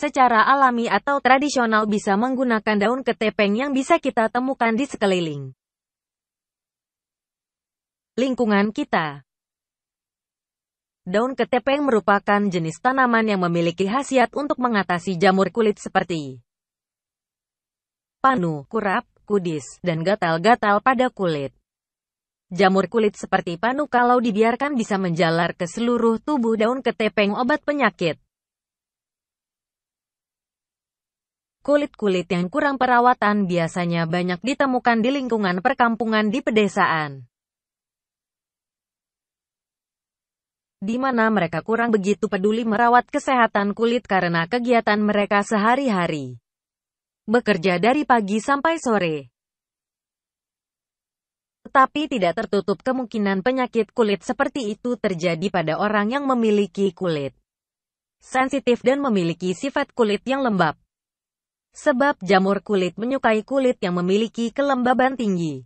secara alami atau tradisional bisa menggunakan daun ketepeng yang bisa kita temukan di sekeliling lingkungan kita. Daun ketepeng merupakan jenis tanaman yang memiliki khasiat untuk mengatasi jamur kulit seperti panu, kurap, kudis, dan gatal-gatal pada kulit. Jamur kulit seperti panu kalau dibiarkan bisa menjalar ke seluruh tubuh daun ketepeng obat penyakit. Kulit-kulit yang kurang perawatan biasanya banyak ditemukan di lingkungan perkampungan di pedesaan. di mana mereka kurang begitu peduli merawat kesehatan kulit karena kegiatan mereka sehari-hari. Bekerja dari pagi sampai sore. Tetapi tidak tertutup kemungkinan penyakit kulit seperti itu terjadi pada orang yang memiliki kulit sensitif dan memiliki sifat kulit yang lembab. Sebab jamur kulit menyukai kulit yang memiliki kelembaban tinggi.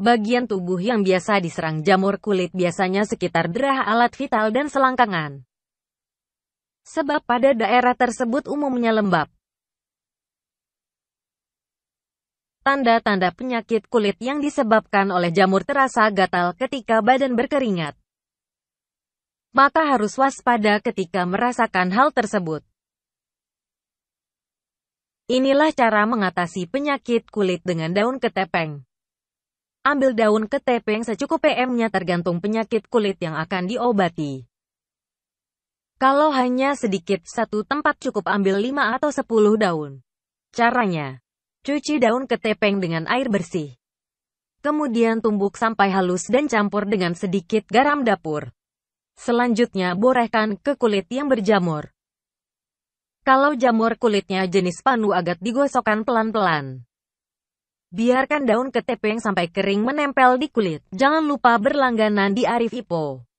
Bagian tubuh yang biasa diserang jamur kulit biasanya sekitar derah alat vital dan selangkangan. Sebab pada daerah tersebut umumnya lembab. Tanda-tanda penyakit kulit yang disebabkan oleh jamur terasa gatal ketika badan berkeringat. Maka harus waspada ketika merasakan hal tersebut. Inilah cara mengatasi penyakit kulit dengan daun ketepeng. Ambil daun ketepeng secukup PM-nya tergantung penyakit kulit yang akan diobati. Kalau hanya sedikit, satu tempat cukup ambil 5 atau 10 daun. Caranya, cuci daun ketepeng dengan air bersih. Kemudian tumbuk sampai halus dan campur dengan sedikit garam dapur. Selanjutnya, borehkan ke kulit yang berjamur. Kalau jamur kulitnya jenis panu agak digosokkan pelan-pelan. Biarkan daun ketepeng sampai kering menempel di kulit. Jangan lupa berlangganan di Arif Ipo.